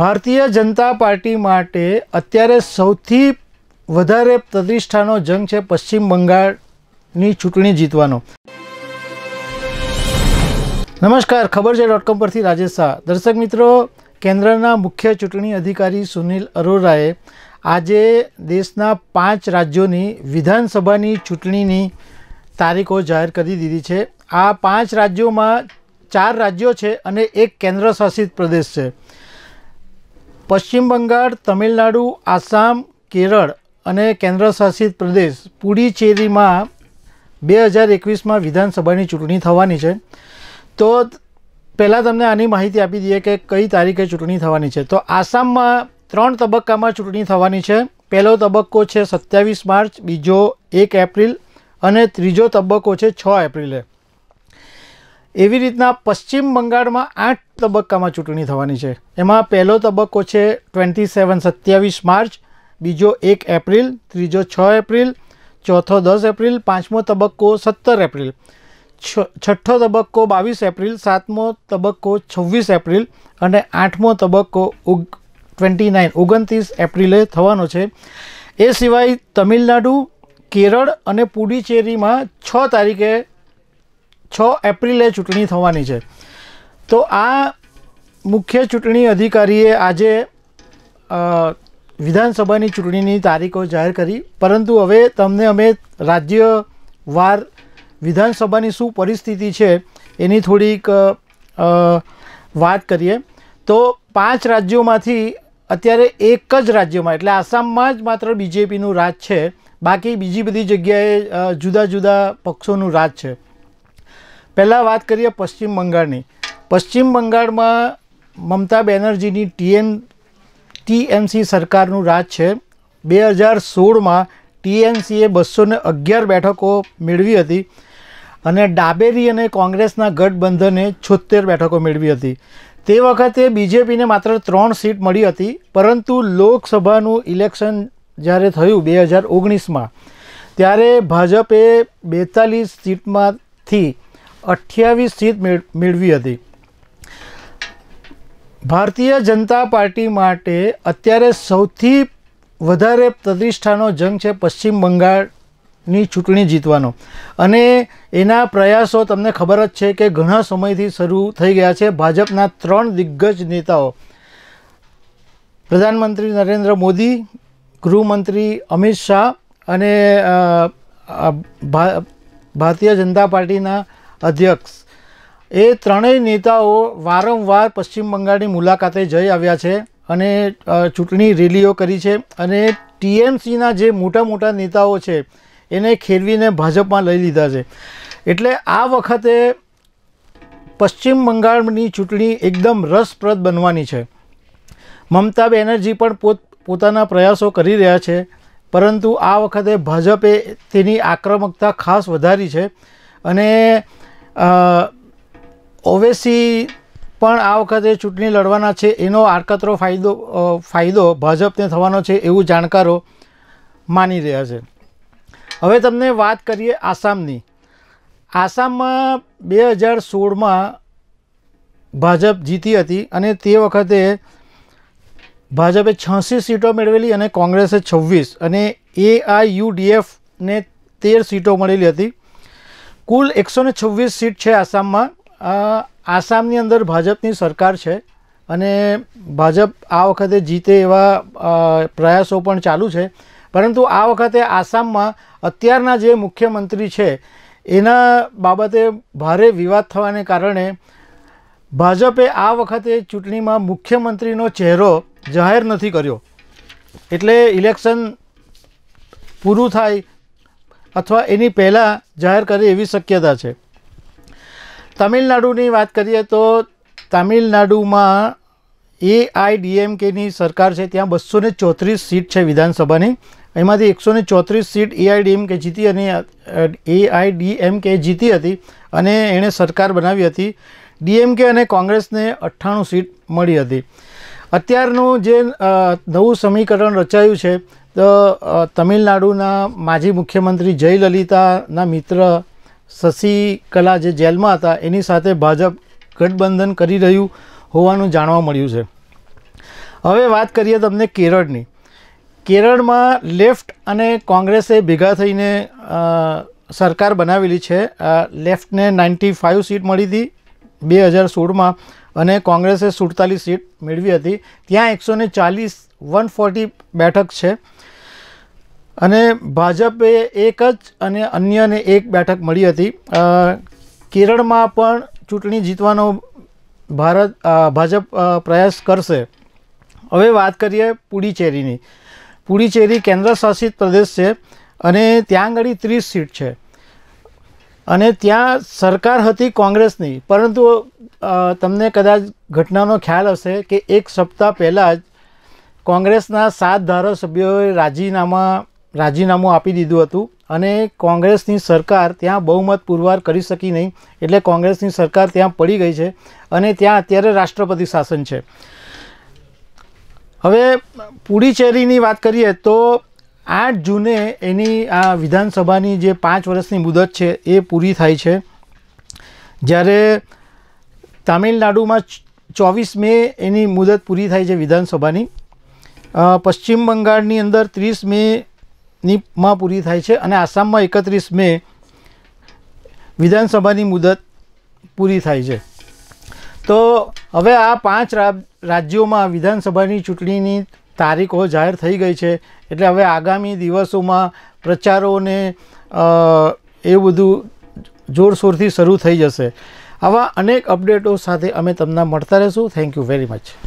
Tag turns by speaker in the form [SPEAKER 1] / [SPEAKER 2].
[SPEAKER 1] ભારતીય જનતા પાર્ટી માટે અત્યારે સૌથી વધારે પ્રતિષ્ઠાનો જંગ છે પશ્ચિમ બંગાળની ચૂંટણી જીતવાનો નમસ્કાર ખબર છે ડોટ કોમ પરથી રાજેશ શાહ દર્શક મિત્રો કેન્દ્રના મુખ્ય ચૂંટણી અધિકારી સુનિલ અરોરાએ આજે દેશના પાંચ રાજ્યોની વિધાનસભાની ચૂંટણીની તારીખો જાહેર કરી દીધી છે આ પાંચ રાજ્યોમાં ચાર રાજ્યો છે અને એક કેન્દ્રશાસિત પ્રદેશ છે પશ્ચિમ બંગાળ તમિલનાડુ આસામ કેરળ અને કેન્દ્રશાસિત પ્રદેશ પુડીચેરીમાં બે હજાર એકવીસમાં વિધાનસભાની ચૂંટણી થવાની છે તો પહેલાં તમને આની માહિતી આપી દઈએ કે કઈ તારીખે ચૂંટણી થવાની છે તો આસામમાં ત્રણ તબક્કામાં ચૂંટણી થવાની છે પહેલો તબક્કો છે સત્યાવીસ માર્ચ બીજો એક એપ્રિલ અને ત્રીજો તબક્કો છે છ એપ્રિલે એવી રીતના પશ્ચિમ બંગાળમાં આઠ તબક્કામાં ચૂંટણી થવાની છે એમાં પહેલો તબક્કો છે ટ્વેન્ટી સેવન સત્યાવીસ માર્ચ બીજો એક એપ્રિલ ત્રીજો છ એપ્રિલ ચોથો દસ એપ્રિલ પાંચમો તબક્કો સત્તર એપ્રિલ છઠ્ઠો તબક્કો બાવીસ એપ્રિલ સાતમો તબક્કો છવ્વીસ એપ્રિલ અને આઠમો તબક્કો ઓગ ટ્વેન્ટી નાઇન ઓગણત્રીસ એપ્રિલે થવાનો છે એ સિવાય તમિલનાડુ કેરળ અને પુડુચેરીમાં છ તારીખે છ એપ્રિલે ચૂંટણી થવાની છે તો આ મુખ્ય ચૂંટણી અધિકારીએ આજે વિધાનસભાની ચૂંટણીની તારીખો જાહેર કરી પરંતુ હવે તમને અમે રાજ્યવાર વિધાનસભાની શું પરિસ્થિતિ છે એની થોડીક વાત કરીએ તો પાંચ રાજ્યોમાંથી અત્યારે એક જ રાજ્યમાં એટલે આસામમાં જ માત્ર બીજેપીનું રાજ છે બાકી બીજી બધી જગ્યાએ જુદા જુદા પક્ષોનું રાજ છે પહેલાં વાત કરીએ પશ્ચિમ બંગાળની પશ્ચિમ બંગાળમાં મમતા બેનર્જીની ટીએમ ટીએમસી સરકારનું રાજ છે બે હજાર સોળમાં ટીએમસીએ બસો ને અગિયાર બેઠકો મેળવી હતી અને ડાબેરી અને કોંગ્રેસના ગઠબંધને છોતેર બેઠકો મેળવી હતી તે વખતે બીજેપીને માત્ર ત્રણ સીટ મળી હતી પરંતુ લોકસભાનું ઇલેક્શન જ્યારે થયું બે હજાર ઓગણીસમાં ત્યારે ભાજપે બેતાલીસ સીટમાંથી અઠ્યાવીસ સીટ મેળવી હતી ભારતીય જનતા પાર્ટી માટે અત્યારે સૌથી વધારે પ્રતિષ્ઠાનો જંગ છે પશ્ચિમ બંગાળની ચૂંટણી જીતવાનો અને એના પ્રયાસો તમને ખબર જ છે કે ઘણા સમયથી શરૂ થઈ ગયા છે ભાજપના ત્રણ દિગ્ગજ નેતાઓ પ્રધાનમંત્રી નરેન્દ્ર મોદી ગૃહમંત્રી અમિત શાહ અને ભારતીય જનતા પાર્ટીના અધ્યક્ષ એ ત્રણેય નેતાઓ વારંવાર પશ્ચિમ બંગાળની મુલાકાતે જઈ આવ્યા છે અને ચૂંટણી રેલીઓ કરી છે અને ટીએમસીના જે મોટા મોટા નેતાઓ છે એને ખેરવીને ભાજપમાં લઈ લીધા છે એટલે આ વખતે પશ્ચિમ બંગાળની ચૂંટણી એકદમ રસપ્રદ બનવાની છે મમતા બેનર્જી પણ પોત પોતાના પ્રયાસો કરી રહ્યા છે પરંતુ આ વખતે ભાજપે તેની આક્રમકતા ખાસ વધારી છે અને ઓવેસી પણ આ વખતે ચૂંટણી લડવાના છે એનો આડકતરો ફાયદો ફાયદો ભાજપને થવાનો છે એવું જાણકારો માની રહ્યા છે હવે તમને વાત કરીએ આસામની આસામમાં બે હજાર સોળમાં ભાજપ જીતી હતી અને તે વખતે ભાજપે છસી સીટો મેળવેલી અને કોંગ્રેસે છવ્વીસ અને એઆઈયુડીએફને તેર સીટો મળેલી હતી કુલ એકસો ને છવ્વીસ સીટ છે આસામમાં આસામની અંદર ભાજપની સરકાર છે અને ભાજપ આ વખતે જીતે એવા પ્રયાસો પણ ચાલુ છે પરંતુ આ વખતે આસામમાં અત્યારના જે મુખ્યમંત્રી છે એના બાબતે ભારે વિવાદ થવાને કારણે ભાજપે આ વખતે ચૂંટણીમાં મુખ્યમંત્રીનો ચહેરો જાહેર નથી કર્યો એટલે ઇલેક્શન પૂરું થાય અથવા એની પહેલાં જાહેર કરે એવી શક્યતા છે તમિલનાડુની વાત કરીએ તો તમિલનાડુમાં એ ડીએમકેની સરકાર છે ત્યાં બસો ને ચોત્રીસ સીટ છે વિધાનસભાની એમાંથી એકસો ને ચોત્રીસ સીટ એઆઈડીએમકે જીતી અને એઆઈડીએમકે જીતી હતી અને એણે સરકાર બનાવી હતી ડીએમકે અને કોંગ્રેસને અઠ્ઠાણું સીટ મળી હતી અત્યારનું જે નવું સમીકરણ રચાયું છે તો તમિલનાડુના માજી મુખ્યમંત્રી જયલલિતાના મિત્ર શશિકલા જે જેલમાં હતા એની સાથે ભાજપ ગઠબંધન કરી રહ્યું હોવાનું જાણવા મળ્યું છે હવે વાત કરીએ તમને કેરળની કેરળમાં લેફ્ટ અને કોંગ્રેસે ભેગા થઈને સરકાર બનાવેલી છે લેફ્ટને નાઇન્ટી ફાઇવ સીટ મળી હતી બે હજાર સોળમાં અને કોંગ્રેસે સુડતાલીસ સીટ મેળવી હતી ત્યાં એકસો ચાલીસ વન ફોર્ટી બેઠક છે અને ભાજપે એક જ અને અન્યને એક બેઠક મળી હતી કેરળમાં પણ ચૂંટણી જીતવાનો ભારત ભાજપ પ્રયાસ કરશે હવે વાત કરીએ પુડુચેરીની પુડુચેરી કેન્દ્ર શાસિત પ્રદેશ છે અને ત્યાં આગળ ત્રીસ સીટ છે અને ત્યાં સરકાર હતી કોંગ્રેસની પરંતુ તમને કદાચ ઘટનાનો ખ્યાલ હશે કે એક સપ્તાહ પહેલાં જ કોંગ્રેસના સાત ધારાસભ્યોએ રાજીનામા રાજીનામું આપી દીધું હતું અને કોંગ્રેસની સરકાર ત્યાં બહુમત પુરવાર કરી શકી નહીં એટલે કોંગ્રેસની સરકાર ત્યાં પડી ગઈ છે અને ત્યાં અત્યારે રાષ્ટ્રપતિ શાસન છે હવે પુડીચેરીની વાત કરીએ તો આઠ જૂને એની આ વિધાનસભાની જે પાંચ વર્ષની મુદત છે એ પૂરી થાય છે જ્યારે તામિલનાડુમાં ચોવીસ મે એની મુદત પૂરી થાય છે વિધાનસભાની પશ્ચિમ બંગાળની અંદર ત્રીસ મે ની માં પૂરી થાય છે અને આસામમાં એકત્રીસ મે વિધાનસભાની મુદત પૂરી થાય છે તો હવે આ પાંચ રાજ્યોમાં વિધાનસભાની ચૂંટણીની તારીખો જાહેર થઈ ગઈ છે એટલે હવે આગામી દિવસોમાં પ્રચારોને એ બધું જોરશોરથી શરૂ થઈ જશે આવા અનેક અપડેટો સાથે અમે તમને મળતા રહીશું થેન્ક યુ વેરી મચ